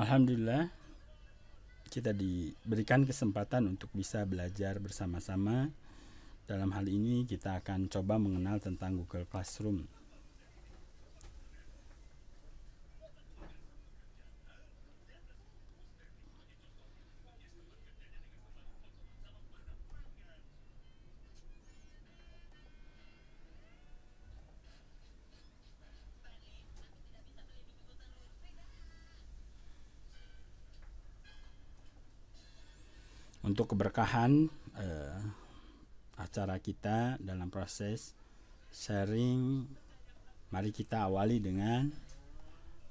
Alhamdulillah kita diberikan kesempatan untuk bisa belajar bersama-sama. Dalam hal ini kita akan coba mengenal tentang Google Classroom. untuk keberkahan eh, acara kita dalam proses sharing mari kita awali dengan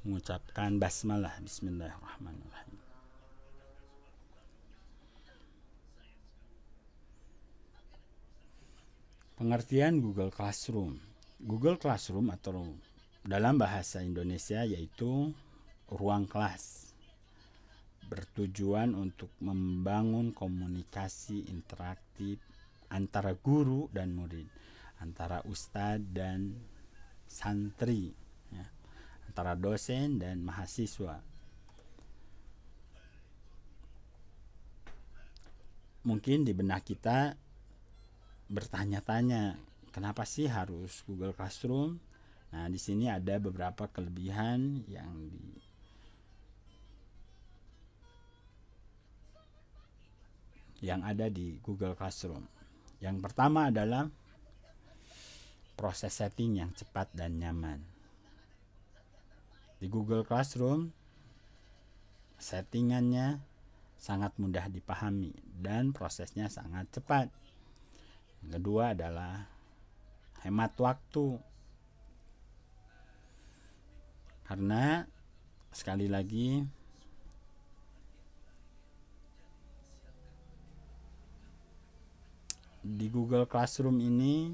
mengucapkan basmalah bismillahirrahmanirrahim Pengertian Google Classroom. Google Classroom atau dalam bahasa Indonesia yaitu ruang kelas bertujuan untuk membangun komunikasi interaktif antara guru dan murid, antara ustadz dan santri, ya, antara dosen dan mahasiswa. Mungkin di benak kita bertanya-tanya, kenapa sih harus Google Classroom? Nah, di sini ada beberapa kelebihan yang di yang ada di Google Classroom. Yang pertama adalah proses setting yang cepat dan nyaman. Di Google Classroom, settingannya sangat mudah dipahami dan prosesnya sangat cepat. Yang kedua adalah hemat waktu. Karena sekali lagi Google Classroom ini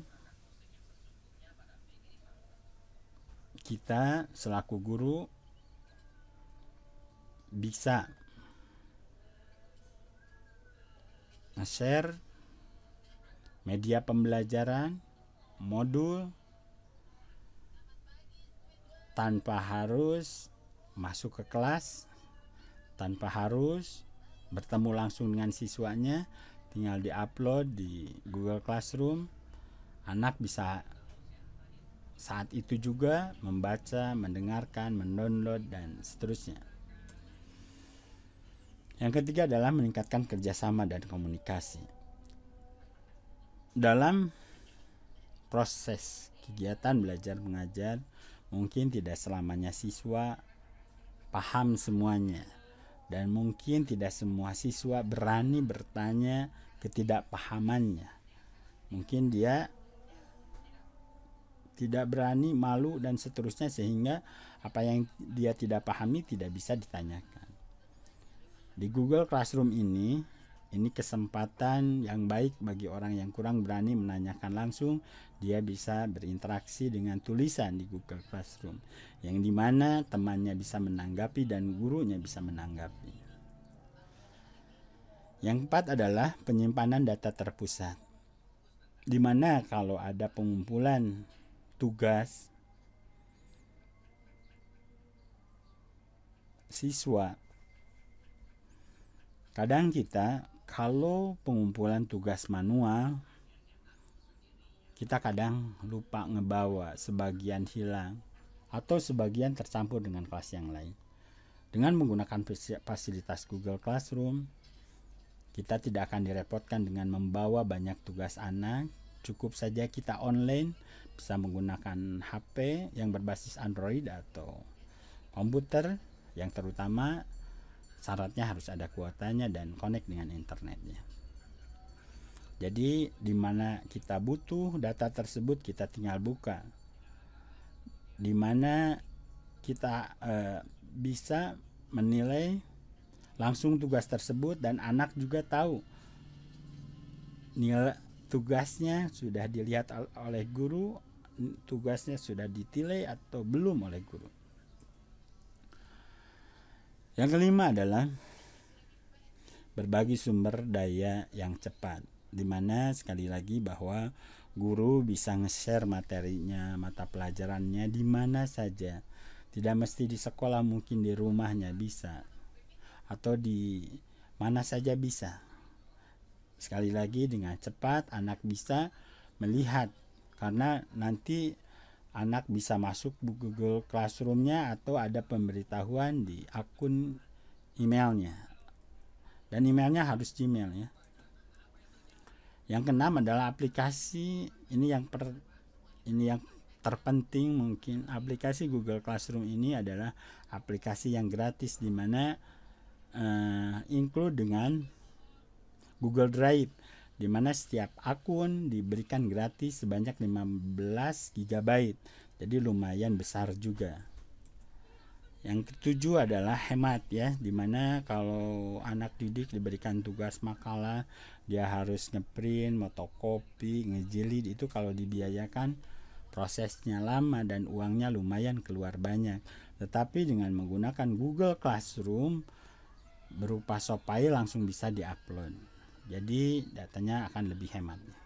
kita selaku guru bisa share media pembelajaran modul tanpa harus masuk ke kelas tanpa harus bertemu langsung dengan siswanya tinggal diupload di Google Classroom anak bisa saat itu juga membaca, mendengarkan, mendownload dan seterusnya. Yang ketiga adalah meningkatkan kerjasama dan komunikasi. Dalam proses kegiatan belajar mengajar, mungkin tidak selamanya siswa paham semuanya, dan mungkin tidak semua siswa berani bertanya ketidakpahamannya. Mungkin dia tidak berani, malu dan seterusnya sehingga apa yang dia tidak pahami tidak bisa ditanyakan. Di Google Classroom ini, ini kesempatan yang baik bagi orang yang kurang berani menanyakan langsung. Dia bisa berinteraksi dengan tulisan di Google Classroom, yang dimana temannya bisa menanggapi dan gurunya bisa menanggapi. Yang keempat adalah penyimpanan data terpusat. Di mana kalau ada pengumpulan tugas siswa. Kadang kita kalau pengumpulan tugas manual kita kadang lupa ngebawa, sebagian hilang atau sebagian tercampur dengan kelas yang lain. Dengan menggunakan fasilitas Google Classroom, kita tidak akan direpotkan dengan membawa banyak tugas anak, cukup saja kita online bisa menggunakan HP yang berbasis Android atau komputer yang terutama syaratnya harus ada kuotanya dan connect dengan internetnya. Jadi di mana kita butuh data tersebut kita tinggal buka. Di mana kita e, bisa menilai langsung tugas tersebut dan anak juga tahu nilai tugasnya sudah dilihat oleh guru, tugasnya sudah ditilai atau belum oleh guru. Yang kelima adalah berbagi sumber daya yang cepat, dimana sekali lagi bahwa guru bisa nge-share materinya, mata pelajarannya di mana saja. Tidak mesti di sekolah, mungkin di rumahnya bisa atau di mana saja bisa. Sekali lagi dengan cepat anak bisa melihat karena nanti anak bisa masuk Google Classroom-nya atau ada pemberitahuan di akun emailnya. Dan emailnya harus Gmail ya. Yang keenam adalah aplikasi ini yang per, ini yang terpenting mungkin aplikasi Google Classroom ini adalah aplikasi yang gratis di mana uh, include dengan Google Drive di mana setiap akun diberikan gratis sebanyak 15 GB. Jadi lumayan besar juga. Yang ketujuh adalah hemat ya, dimana kalau anak didik diberikan tugas makalah, dia harus ngeprint, motokopi, ngejilid itu kalau dibiayakan prosesnya lama dan uangnya lumayan keluar banyak. Tetapi dengan menggunakan Google Classroom, berupa sopai langsung bisa diupload jadi datanya akan lebih hemat